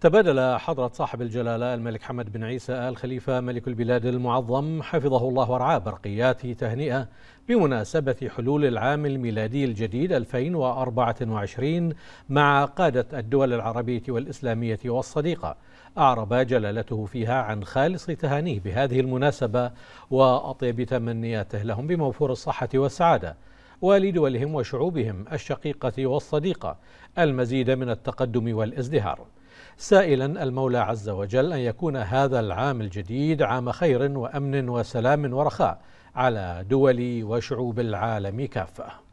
تبادل حضرة صاحب الجلالة الملك حمد بن عيسى آل خليفة ملك البلاد المعظم حفظه الله ورعاه برقيات تهنئة بمناسبة حلول العام الميلادي الجديد 2024 مع قادة الدول العربية والإسلامية والصديقة أعرب جلالته فيها عن خالص تهانيه بهذه المناسبة وأطيب تمنياته لهم بموفور الصحة والسعادة ولدولهم وشعوبهم الشقيقة والصديقة المزيد من التقدم والازدهار سائلا المولى عز وجل أن يكون هذا العام الجديد عام خير وأمن وسلام ورخاء على دول وشعوب العالم كافة